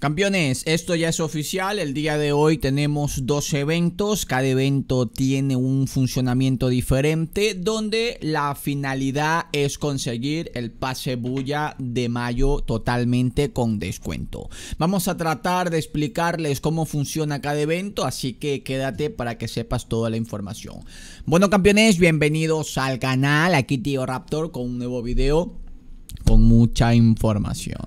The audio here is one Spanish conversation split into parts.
Campeones, esto ya es oficial. El día de hoy tenemos dos eventos. Cada evento tiene un funcionamiento diferente donde la finalidad es conseguir el pase bulla de mayo totalmente con descuento. Vamos a tratar de explicarles cómo funciona cada evento, así que quédate para que sepas toda la información. Bueno, campeones, bienvenidos al canal. Aquí Tío Raptor con un nuevo video con mucha información.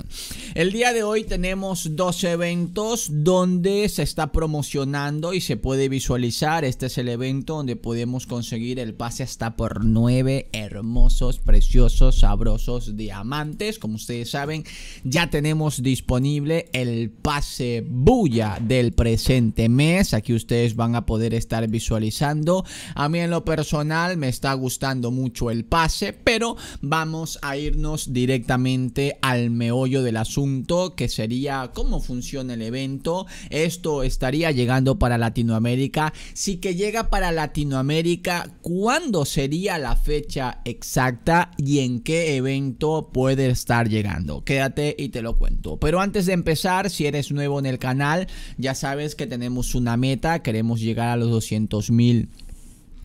El día de hoy tenemos dos eventos donde se está promocionando y se puede visualizar. Este es el evento donde podemos conseguir el pase hasta por nueve hermosos, preciosos, sabrosos diamantes. Como ustedes saben, ya tenemos disponible el pase bulla del presente mes. Aquí ustedes van a poder estar visualizando. A mí en lo personal me está gustando mucho el pase, pero vamos a irnos directamente directamente al meollo del asunto, que sería cómo funciona el evento. Esto estaría llegando para Latinoamérica. Si que llega para Latinoamérica, ¿cuándo sería la fecha exacta y en qué evento puede estar llegando? Quédate y te lo cuento. Pero antes de empezar, si eres nuevo en el canal, ya sabes que tenemos una meta, queremos llegar a los 200 mil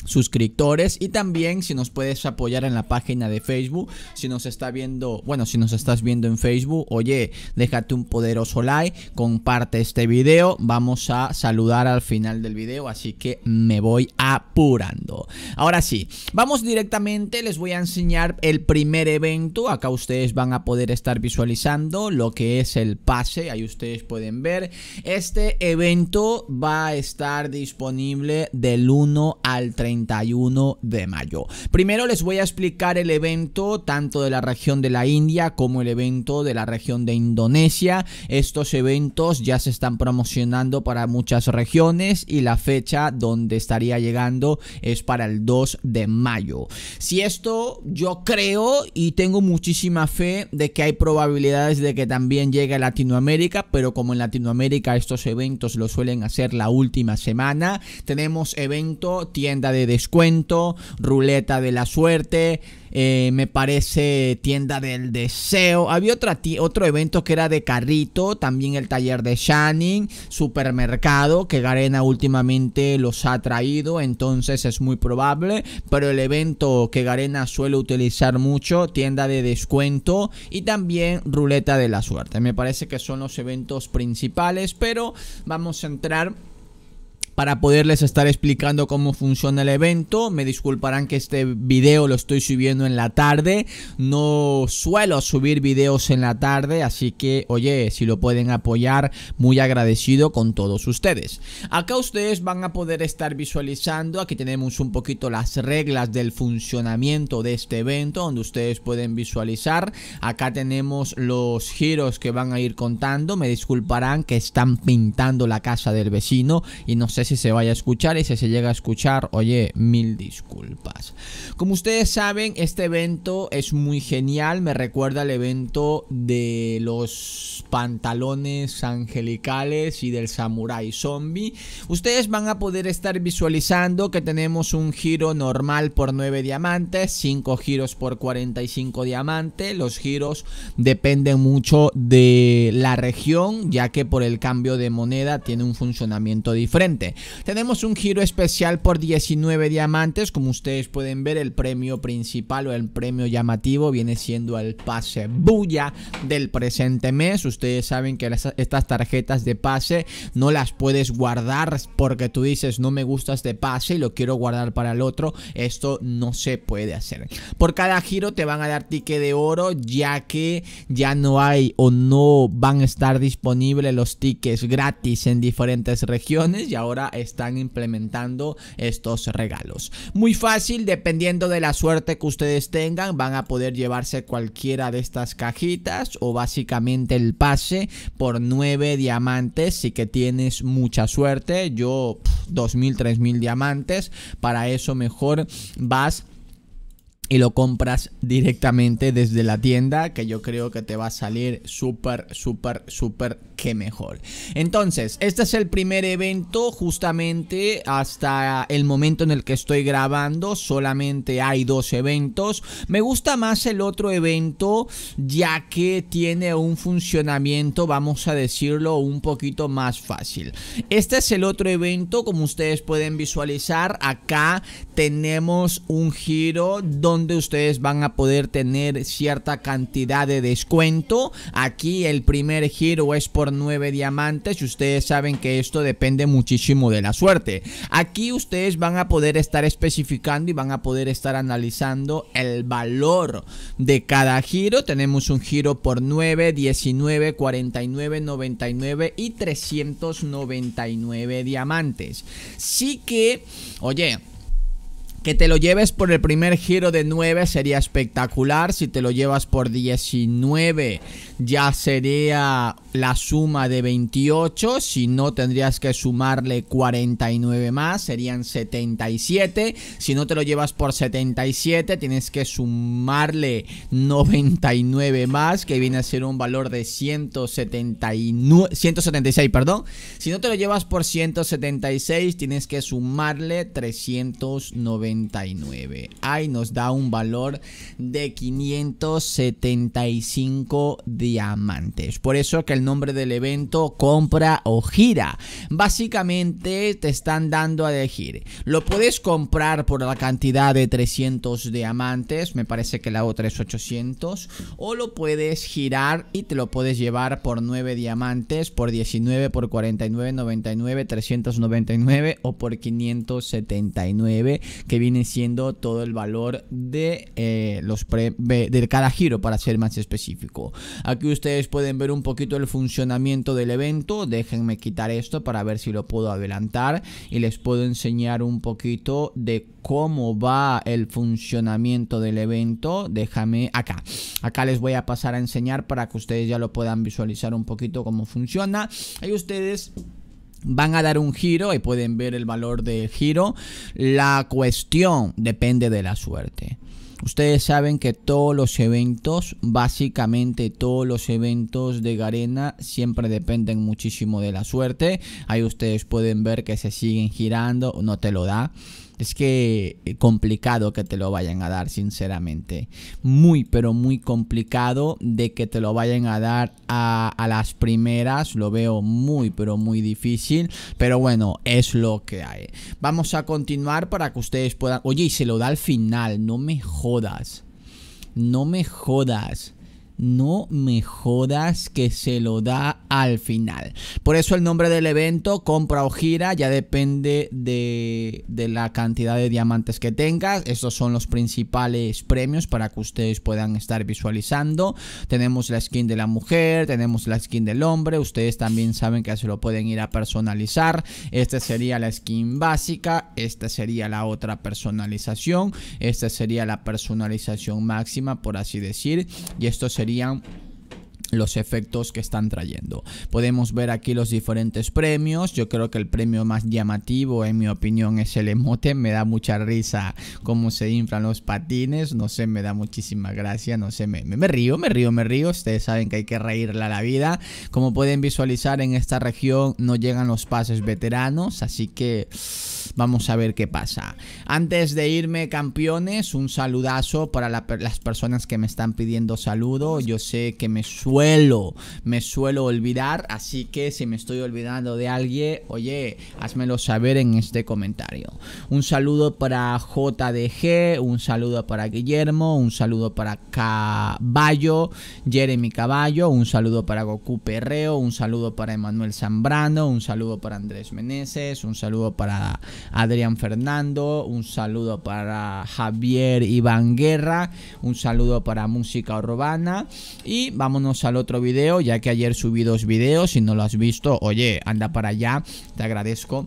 suscriptores y también si nos puedes apoyar en la página de Facebook, si nos está viendo, bueno, si nos estás viendo en Facebook, oye, déjate un poderoso like, comparte este video, vamos a saludar al final del video, así que me voy apurando. Ahora sí, vamos directamente, les voy a enseñar el primer evento, acá ustedes van a poder estar visualizando lo que es el pase, ahí ustedes pueden ver, este evento va a estar disponible del 1 al 30 31 de mayo. Primero les voy a explicar el evento tanto de la región de la India como el evento de la región de Indonesia. Estos eventos ya se están promocionando para muchas regiones y la fecha donde estaría llegando es para el 2 de mayo. Si esto yo creo y tengo muchísima fe de que hay probabilidades de que también llegue a Latinoamérica, pero como en Latinoamérica estos eventos lo suelen hacer la última semana, tenemos evento tienda de descuento, ruleta de la suerte, eh, me parece tienda del deseo. Había otra otro evento que era de carrito, también el taller de Shining, supermercado, que Garena últimamente los ha traído, entonces es muy probable, pero el evento que Garena suele utilizar mucho, tienda de descuento y también ruleta de la suerte. Me parece que son los eventos principales, pero vamos a entrar para poderles estar explicando cómo funciona el evento. Me disculparán que este video lo estoy subiendo en la tarde. No suelo subir videos en la tarde, así que oye, si lo pueden apoyar, muy agradecido con todos ustedes. Acá ustedes van a poder estar visualizando, aquí tenemos un poquito las reglas del funcionamiento de este evento, donde ustedes pueden visualizar. Acá tenemos los giros que van a ir contando. Me disculparán que están pintando la casa del vecino y no sé si se vaya a escuchar y si se llega a escuchar, oye, mil disculpas. Como ustedes saben, este evento es muy genial, me recuerda al evento de los pantalones angelicales y del samurai zombie. Ustedes van a poder estar visualizando que tenemos un giro normal por 9 diamantes, 5 giros por 45 diamantes. Los giros dependen mucho de la región, ya que por el cambio de moneda tiene un funcionamiento diferente. Tenemos un giro especial por 19 diamantes, como ustedes pueden ver el premio principal o el premio llamativo viene siendo el pase bulla del presente mes. Ustedes saben que estas tarjetas de pase no las puedes guardar porque tú dices no me gusta este pase y lo quiero guardar para el otro. Esto no se puede hacer. Por cada giro te van a dar ticket de oro ya que ya no hay o no van a estar disponibles los tickets gratis en diferentes regiones y ahora están implementando estos regalos. Muy fácil, dependiendo de la suerte que ustedes tengan, van a poder llevarse cualquiera de estas cajitas o básicamente el pase por 9 diamantes. Si que tienes mucha suerte. Yo, 2.000, 3.000 diamantes. Para eso mejor vas y lo compras directamente desde la tienda que yo creo que te va a salir súper, súper, súper qué mejor. Entonces, este es el primer evento justamente hasta el momento en el que estoy grabando. Solamente hay dos eventos. Me gusta más el otro evento ya que tiene un funcionamiento, vamos a decirlo, un poquito más fácil. Este es el otro evento, como ustedes pueden visualizar. Acá tenemos un giro donde ustedes van a poder tener cierta cantidad de descuento. Aquí el primer giro es por 9 diamantes y ustedes saben que esto depende muchísimo de la suerte. Aquí ustedes van a poder estar especificando y van a poder estar analizando el valor de cada giro. Tenemos un giro por 9, 19, 49, 99 y 399 diamantes. Sí que, oye, que te lo lleves por el primer giro de 9 sería espectacular. Si te lo llevas por 19 ya sería la suma de 28, si no tendrías que sumarle 49 más, serían 77, si no te lo llevas por 77 tienes que sumarle 99 más, que viene a ser un valor de 179, 176, perdón, si no te lo llevas por 176 tienes que sumarle 399, ahí nos da un valor de 575 de diamantes. Por eso que el nombre del evento compra o gira. Básicamente te están dando a elegir. Lo puedes comprar por la cantidad de 300 diamantes, me parece que la otra es 800, o lo puedes girar y te lo puedes llevar por 9 diamantes, por 19, por 49, 99, 399 o por 579, que viene siendo todo el valor de, eh, los pre de cada giro, para ser más específico. Aquí ustedes pueden ver un poquito el funcionamiento del evento. Déjenme quitar esto para ver si lo puedo adelantar y les puedo enseñar un poquito de cómo va el funcionamiento del evento. Déjame acá. Acá les voy a pasar a enseñar para que ustedes ya lo puedan visualizar un poquito cómo funciona. Ahí ustedes van a dar un giro y pueden ver el valor de giro. La cuestión depende de la suerte. Ustedes saben que todos los eventos, básicamente todos los eventos de Garena siempre dependen muchísimo de la suerte. Ahí ustedes pueden ver que se siguen girando, no te lo da es que eh, complicado que te lo vayan a dar, sinceramente. Muy, pero muy complicado de que te lo vayan a dar a, las primeras. Lo veo muy, pero muy difícil. Pero bueno, es lo que hay. Vamos a continuar para que ustedes puedan... Oye, y se lo da al final, no me jodas. No me jodas. No me jodas que se lo da al final. Por eso el nombre del evento, compra o gira, ya depende de, de la cantidad de diamantes que tengas. Estos son los principales premios para que ustedes puedan estar visualizando. Tenemos la skin de la mujer, tenemos la skin del hombre. Ustedes también saben que se lo pueden ir a personalizar. Esta sería la skin básica, esta sería la otra personalización, esta sería la personalización máxima, por así decir. Y esto sería los efectos que están trayendo. Podemos ver aquí los diferentes premios. Yo creo que el premio más llamativo, en mi opinión, es el emote. Me da mucha risa cómo se inflan los patines. No sé, me da muchísima gracia. No sé, me, río, me río, me río. Ustedes saben que hay que reírla a la vida. Como pueden visualizar, en esta región no llegan los pases veteranos. Así que... Vamos a ver qué pasa. Antes de irme, campeones, un saludazo para las personas que me están pidiendo saludo. Yo sé que me suelo, me suelo olvidar, así que si me estoy olvidando de alguien, oye, házmelo saber en este comentario. Un saludo para JDG, un saludo para Guillermo, un saludo para Caballo, Jeremy Caballo, un saludo para Goku Perreo, un saludo para Emanuel Zambrano, un saludo para Andrés Meneses, un saludo para Adrián Fernando, un saludo para Javier Iván Guerra, un saludo para Música Urbana y vámonos al otro video, ya que ayer subí dos videos, si no lo has visto, oye, anda para allá, te agradezco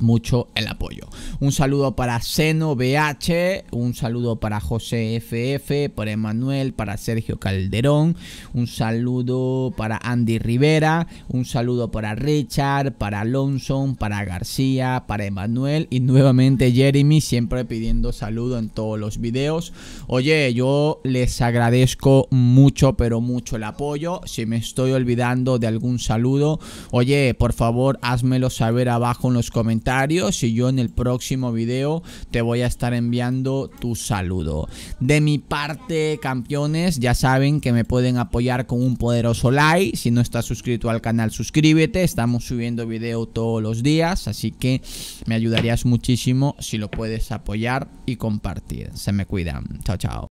mucho el apoyo. Un saludo para Seno BH, un saludo para José FF, para Emanuel, para Sergio Calderón, un saludo para Andy Rivera, un saludo para Richard, para Alonso, para García, para Emanuel y nuevamente Jeremy, siempre pidiendo saludo en todos los videos. Oye, yo les agradezco mucho, pero mucho el apoyo. Si me estoy olvidando de algún saludo, oye, por favor, házmelo saber abajo en los comentarios si yo en el próximo video te voy a estar enviando tu saludo. De mi parte, campeones, ya saben que me pueden apoyar con un poderoso like. Si no estás suscrito al canal, suscríbete. Estamos subiendo video todos los días, así que me ayudarías muchísimo si lo puedes apoyar y compartir. Se me cuidan. Chao, chao.